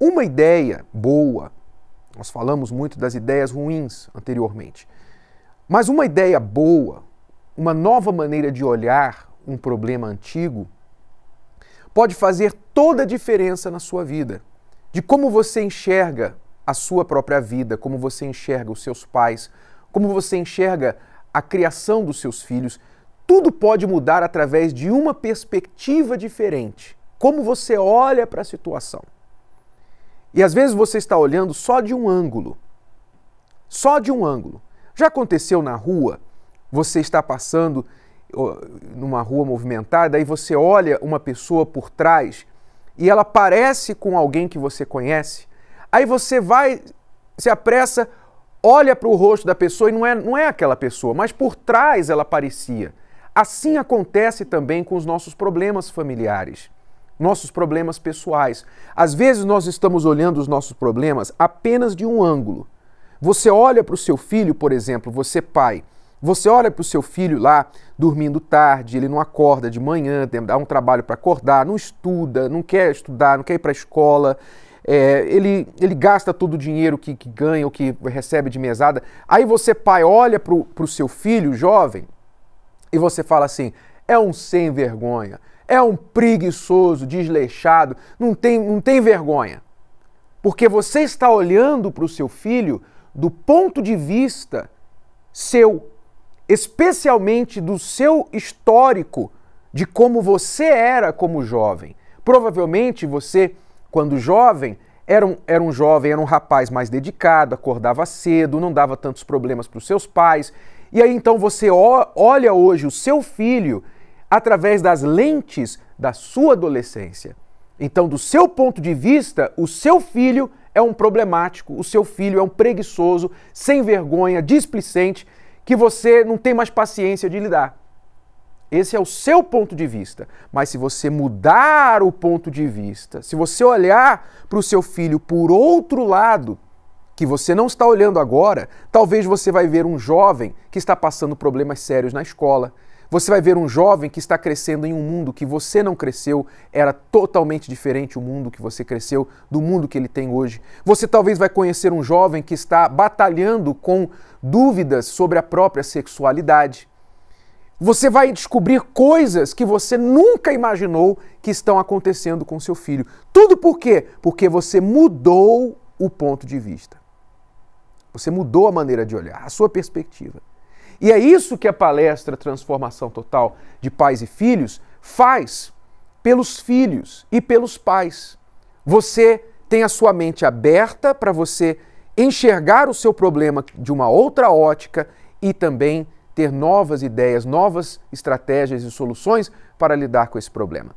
Uma ideia boa, nós falamos muito das ideias ruins anteriormente, mas uma ideia boa, uma nova maneira de olhar um problema antigo, pode fazer toda a diferença na sua vida, de como você enxerga a sua própria vida, como você enxerga os seus pais, como você enxerga a criação dos seus filhos. Tudo pode mudar através de uma perspectiva diferente, como você olha para a situação. E às vezes você está olhando só de um ângulo. Só de um ângulo. Já aconteceu na rua, você está passando numa rua movimentada e você olha uma pessoa por trás e ela parece com alguém que você conhece. Aí você vai, se apressa, olha para o rosto da pessoa e não é, não é aquela pessoa, mas por trás ela parecia. Assim acontece também com os nossos problemas familiares nossos problemas pessoais. Às vezes nós estamos olhando os nossos problemas apenas de um ângulo. Você olha para o seu filho, por exemplo, você pai, você olha para o seu filho lá dormindo tarde, ele não acorda de manhã, dá um trabalho para acordar, não estuda, não quer estudar, não quer ir para a escola, é, ele, ele gasta todo o dinheiro que, que ganha ou que recebe de mesada. Aí você, pai, olha para o seu filho jovem e você fala assim: é um sem vergonha, é um preguiçoso, desleixado, não tem, não tem vergonha. Porque você está olhando para o seu filho do ponto de vista seu, especialmente do seu histórico, de como você era como jovem. Provavelmente você, quando jovem, era um, era um jovem, era um rapaz mais dedicado, acordava cedo, não dava tantos problemas para os seus pais. E aí então você olha hoje o seu filho através das lentes da sua adolescência. Então, do seu ponto de vista, o seu filho é um problemático, o seu filho é um preguiçoso, sem vergonha, displicente, que você não tem mais paciência de lidar. Esse é o seu ponto de vista. Mas se você mudar o ponto de vista, se você olhar para o seu filho por outro lado, que você não está olhando agora, talvez você vai ver um jovem que está passando problemas sérios na escola, você vai ver um jovem que está crescendo em um mundo que você não cresceu, era totalmente diferente o mundo que você cresceu do mundo que ele tem hoje. Você talvez vai conhecer um jovem que está batalhando com dúvidas sobre a própria sexualidade. Você vai descobrir coisas que você nunca imaginou que estão acontecendo com seu filho. Tudo por quê? Porque você mudou o ponto de vista. Você mudou a maneira de olhar, a sua perspectiva. E é isso que a palestra Transformação Total de Pais e Filhos faz pelos filhos e pelos pais. Você tem a sua mente aberta para você enxergar o seu problema de uma outra ótica e também ter novas ideias, novas estratégias e soluções para lidar com esse problema.